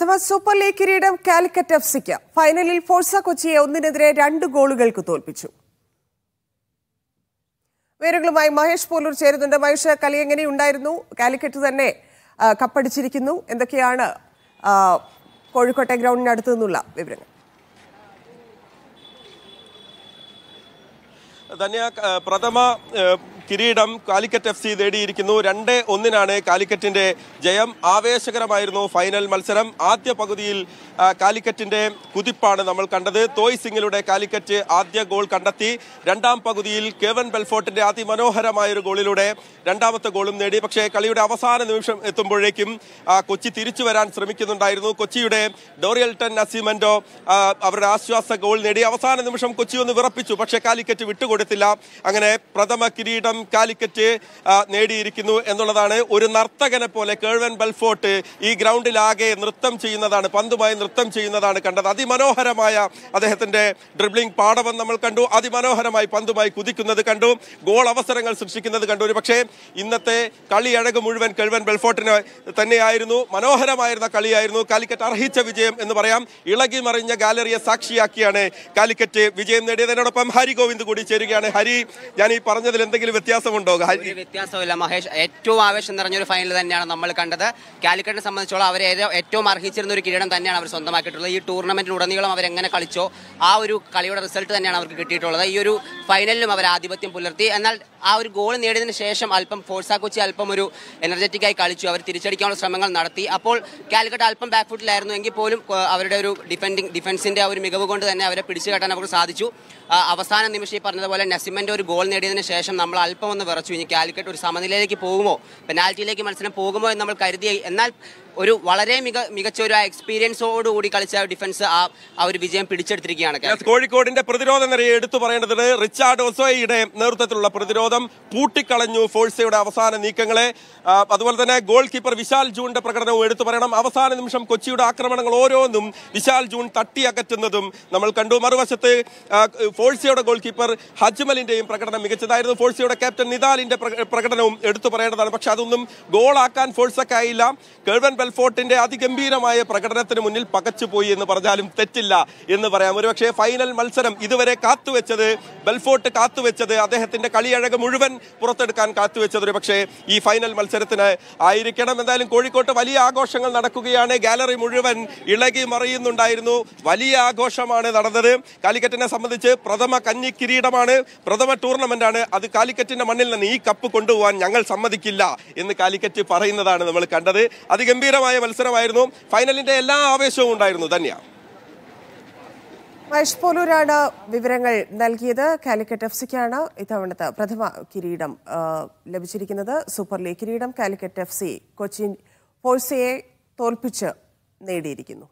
പ്രഥമ super league കിരീടം Calicut F സിക്ക് ഫൈനലിൽ ഫോഴ്സ കൊച്ചിയെ ഒന്നിനെതിരെ രണ്ട് ഗോളുകൾക്ക് തോൽപ്പിച്ചു വിവരങ്ങളുമായി മഹേഷ് പോലൂർ ചേരുന്നുണ്ട് മഹേഷ് കളി എങ്ങനെയുണ്ടായിരുന്നു കാലിക്കറ്റ് തന്നെ കപ്പടിച്ചിരിക്കുന്നു എന്തൊക്കെയാണ് കോഴിക്കോട്ടെ ഗ്രൗണ്ടിനടുത്തു നിന്നുള്ള വിവരങ്ങൾ ധന്യ പ്രഥമ കിരീടം കാലിക്കറ്റ് എഫ് സി നേടിയിരിക്കുന്നു രണ്ട് ഒന്നിനാണ് കാലിക്കറ്റിന്റെ ജയം ആവേശകരമായിരുന്നു ഫൈനൽ മത്സരം ആദ്യ പകുതിയിൽ കാലിക്കറ്റിന്റെ കുതിപ്പാണ് നമ്മൾ കണ്ടത് തോയ് സിംഗിലൂടെ കാലിക്കറ്റ് ആദ്യ ഗോൾ കണ്ടെത്തി രണ്ടാം പകുതിയിൽ കെവൻ ബെൽഫോർട്ടിന്റെ അതിമനോഹരമായ ഒരു ഗോളിലൂടെ രണ്ടാമത്തെ ഗോളും നേടി പക്ഷേ കളിയുടെ അവസാന നിമിഷം എത്തുമ്പോഴേക്കും കൊച്ചി തിരിച്ചു വരാൻ ശ്രമിക്കുന്നുണ്ടായിരുന്നു കൊച്ചിയുടെ ഡോറിയൽട്ടൺ നസീമെന്റോ അവരുടെ ആശ്വാസ ഗോൾ നേടി അവസാന നിമിഷം കൊച്ചി ഒന്ന് വിറപ്പിച്ചു പക്ഷേ കാലിക്കറ്റ് വിട്ടുകൊടുത്തില്ല അങ്ങനെ പ്രഥമ കിരീടം കാലിക്കറ്റ് നേടിയിരിക്കുന്നു എന്നുള്ളതാണ് ഒരു നർത്തകനെ പോലെ കേൾവൻ ബൽഫോർട്ട് ഈ ഗ്രൗണ്ടിലാകെ നൃത്തം ചെയ്യുന്നതാണ് പന്തുമായി നൃത്തം ചെയ്യുന്നതാണ് കണ്ടത് അതിമനോഹരമായ അദ്ദേഹത്തിന്റെ ഡ്രിബ്ലിംഗ് പാടവം നമ്മൾ കണ്ടു അതിമനോഹരമായി പന്തുമായി കുതിക്കുന്നത് കണ്ടു ഗോൾ അവസരങ്ങൾ സൃഷ്ടിക്കുന്നത് കണ്ടു ഒരു പക്ഷേ ഇന്നത്തെ കളിയഴക് മുഴുവൻ കേൾവൻ ബൽഫോർട്ടിന് തന്നെയായിരുന്നു മനോഹരമായിരുന്ന കളിയായിരുന്നു കാലിക്കറ്റ് അർഹിച്ച വിജയം എന്ന് പറയാം ഇളകി മറിഞ്ഞ ഗാലറിയെ സാക്ഷിയാക്കിയാണ് കാലിക്കറ്റ് വിജയം നേടിയതിനോടൊപ്പം ഹരി ഗോവിന്ദ് കൂടി ചേരുകയാണ് ഹരി ഞാൻ ഈ പറഞ്ഞതിൽ എന്തെങ്കിലും വ്യത്യാസമുണ്ടോ വ്യത്യാസമില്ല മഹേഷ് ഏറ്റവും ആവേശം ഒരു ഫൈനൽ തന്നെയാണ് നമ്മൾ കണ്ടത് കാലിക്കറ്റിനെ സംബന്ധിച്ചോളം അവർ ഏറ്റവും അർഹിച്ചിരുന്ന ഒരു കിരീടം തന്നെയാണ് അവർ സ്വന്തമാക്കിയിട്ടുള്ളത് ഈ ടൂർണമെന്റിൽ ഉടനീളം അവരെങ്ങനെ കളിച്ചോ ആ ഒരു കളിയുടെ റിസൾട്ട് തന്നെയാണ് അവർക്ക് കിട്ടിയിട്ടുള്ളത് ഈ ഒരു ഫൈനലിലും അവർ ആധിപത്യം പുലർത്തി എന്നാൽ ആ ഒരു ഗോൾ നേടിയതിന് ശേഷം അല്പം ഫോഴ്സാ കൊച്ചി അല്പം ഒരു എനർജറ്റിക് ആയി കളിച്ചു അവർ തിരിച്ചടിക്കാനുള്ള ശ്രമങ്ങൾ നടത്തി അപ്പോൾ കാലിക്കട്ട് അല്പം ബാക്ക് ഫുട്ടിലായിരുന്നു എങ്കിൽ പോലും അവരുടെ ഒരു ഡിഫൻഡിങ് ഡിഫൻസിന്റെ ആ ഒരു മികവ് കൊണ്ട് തന്നെ അവരെ പിടിച്ചു കെട്ടാൻ അവർക്ക് സാധിച്ചു അവസാന നിമിഷം ഈ പറഞ്ഞതുപോലെ നസിമന്റെ ഒരു ഗോൾ നേടിയതിന് ശേഷം നമ്മൾ അല്പം ഒന്ന് വിറച്ചു ഇനി കാലിക്കട്ട് ഒരു സമനിലയിലേക്ക് പോകുമോ പെനാൽറ്റിയിലേക്ക് മത്സരം പോകുമോ എന്ന് നമ്മൾ കരുതി എന്നാൽ ഒരു വളരെ മിക മികച്ച ഒരു എക്സ്പീരിയൻസോട് കൂടി കളിച്ച ഡിഫൻസ് ആ ആ ഒരു വിജയം പിടിച്ചെടുത്തിരിക്കുകയാണ് കോഴിക്കോടിന്റെ പ്രതിരോധ നിരയെ എടുത്തു പറയേണ്ടത് റിച്ചാർഡ് ഒസോയുടെ നേതൃത്വത്തിലുള്ള പ്രതിരോധം പൂട്ടിക്കളഞ്ഞു ഫോഴ്സയുടെ അവസാന നീക്കങ്ങളെ അതുപോലെ തന്നെ ഗോൾ കീപ്പർ വിശാൽ ജൂണിന്റെ പ്രകടനവും എടുത്തു പറയണം അവസാന നിമിഷം കൊച്ചിയുടെ ആക്രമണങ്ങൾ ഓരോന്നും വിശാൽ ജൂൺ തട്ടിയകറ്റുന്നതും നമ്മൾ കണ്ടു മറുവശത്ത് ഫോഴ്സയുടെ ഗോൾ കീപ്പർ ഹജ്മലിന്റെയും പ്രകടനം മികച്ചതായിരുന്നു ഫോഴ്സയുടെ ക്യാപ്റ്റൻ നിദാലിന്റെ പ്രകടനവും എടുത്തു പറയേണ്ടതാണ് പക്ഷെ അതൊന്നും ഗോളാക്കാൻ ആയില്ല കേൾവൻ ബെൽഫോർട്ടിന്റെ അതിഗംഭീരമായ പ്രകടനത്തിന് മുന്നിൽ പകച്ചുപോയി എന്ന് പറഞ്ഞാലും തെറ്റില്ല എന്ന് പറയാം ഒരുപക്ഷെ ഫൈനൽ മത്സരം ഇതുവരെ കാത്തുവെച്ചത് ബെൽഫോർട്ട് കാത്തുവെച്ചത് അദ്ദേഹത്തിന്റെ കളിയഴക് മുഴുവൻ പുറത്തെടുക്കാൻ കാത്തുവെച്ചത് ഒരുപക്ഷെ ഈ ഫൈനൽ മത്സരത്തിന് ആയിരിക്കണം എന്തായാലും കോഴിക്കോട്ട് വലിയ ആഘോഷങ്ങൾ നടക്കുകയാണ് ഗാലറി മുഴുവൻ ഇളകി മറിയുന്നുണ്ടായിരുന്നു വലിയ ആഘോഷമാണ് നടന്നത് കാലിക്കറ്റിനെ സംബന്ധിച്ച് പ്രഥമ കന്നി കിരീടമാണ് പ്രഥമ ടൂർണമെന്റാണ് അത് കാലിക്കറ്റിന്റെ മണ്ണിൽ നിന്ന് ഈ കപ്പ് കൊണ്ടുപോകാൻ ഞങ്ങൾ സമ്മതിക്കില്ല എന്ന് കാലിക്കറ്റ് പറയുന്നതാണ് നമ്മൾ കണ്ടത് അതിഗംഭീര ഗംഭീരമായ മത്സരമായിരുന്നു ഫൈനലിന്റെ എല്ലാ ആവേശവും ഉണ്ടായിരുന്നു ധന്യ മഹേഷ് പോലൂരാണ് വിവരങ്ങൾ നൽകിയത് കാലിക്കറ്റ് എഫ് സിക്കാണ് ഇത്തവണത്തെ പ്രഥമ കിരീടം ലഭിച്ചിരിക്കുന്നത് സൂപ്പർ ലീഗ് കിരീടം കാലിക്കറ്റ് എഫ് സി കൊച്ചിൻ ഫോഴ്സയെ തോൽപ്പിച്ച് നേടിയിരിക്കുന്നു